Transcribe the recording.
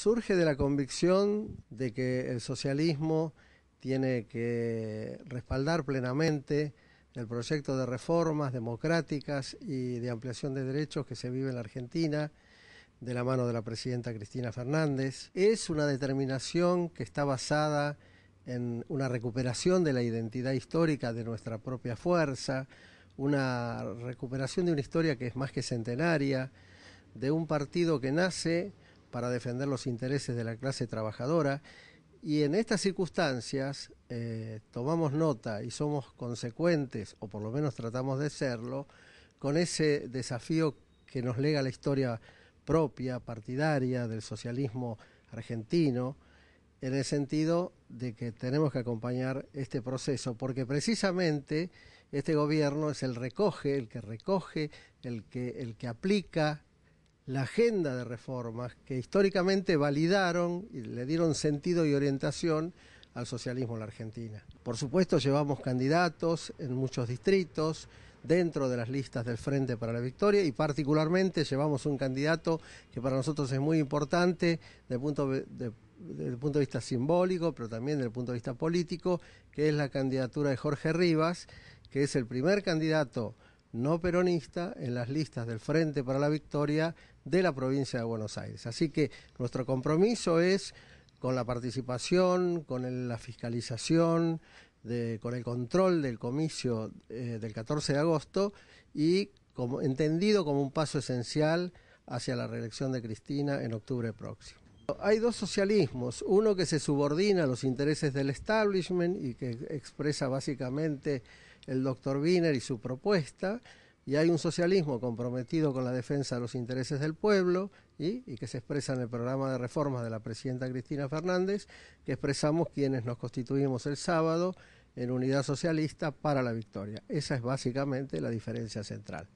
surge de la convicción de que el socialismo tiene que respaldar plenamente el proyecto de reformas democráticas y de ampliación de derechos que se vive en la Argentina de la mano de la presidenta Cristina Fernández. Es una determinación que está basada en una recuperación de la identidad histórica de nuestra propia fuerza, una recuperación de una historia que es más que centenaria, de un partido que nace para defender los intereses de la clase trabajadora. Y en estas circunstancias eh, tomamos nota y somos consecuentes, o por lo menos tratamos de serlo, con ese desafío que nos lega la historia propia, partidaria del socialismo argentino, en el sentido de que tenemos que acompañar este proceso, porque precisamente este gobierno es el recoge, el que recoge, el que, el que aplica la agenda de reformas que históricamente validaron y le dieron sentido y orientación al socialismo en la Argentina. Por supuesto, llevamos candidatos en muchos distritos dentro de las listas del Frente para la Victoria y particularmente llevamos un candidato que para nosotros es muy importante desde el punto de, vista simbólico, pero también desde el punto de vista político, que es la candidatura de Jorge Rivas, que es el primer candidato no peronista en las listas del Frente para la Victoria de la provincia de Buenos Aires. Así que nuestro compromiso es con la participación, con la fiscalización, de, con el control del comicio eh, del 14 de agosto y como, entendido como un paso esencial hacia la reelección de Cristina en octubre próximo. Hay dos socialismos, uno que se subordina a los intereses del establishment y que expresa básicamente el doctor Wiener y su propuesta, y hay un socialismo comprometido con la defensa de los intereses del pueblo y que se expresa en el programa de reformas de la presidenta Cristina Fernández, que expresamos quienes nos constituimos el sábado en Unidad Socialista para la Victoria. Esa es básicamente la diferencia central.